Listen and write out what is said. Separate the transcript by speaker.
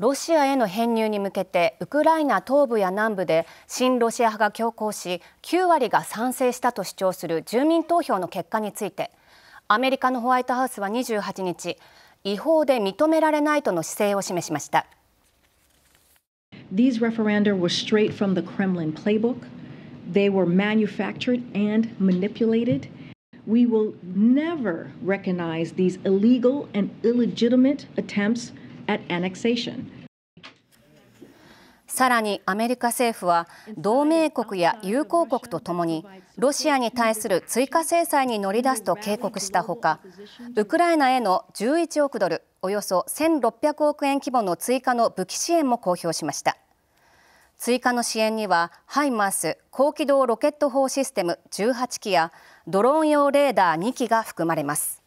Speaker 1: ロシアへの編入に向けてウクライナ東部や南部で親ロシア派が強行し9割が賛成したと主張する住民投票の結果についてアメリカのホワイトハウスは28日違法で認められないとの姿勢を示
Speaker 2: しました。These referenda were straight from the Kremlin playbook. They were manufactured and manipulated. We will never recognize these illegal and illegitimate attempts
Speaker 1: さらにアメリカ政府は同盟国や友好国とともにロシアに対する追加制裁に乗り出すと警告したほかウクライナへの11億ドルおよそ1600億円規模の追加の武器支援も公表しました追加の支援にはハイマース高機動ロケット砲システム18機やドローン用レーダー2機が含まれます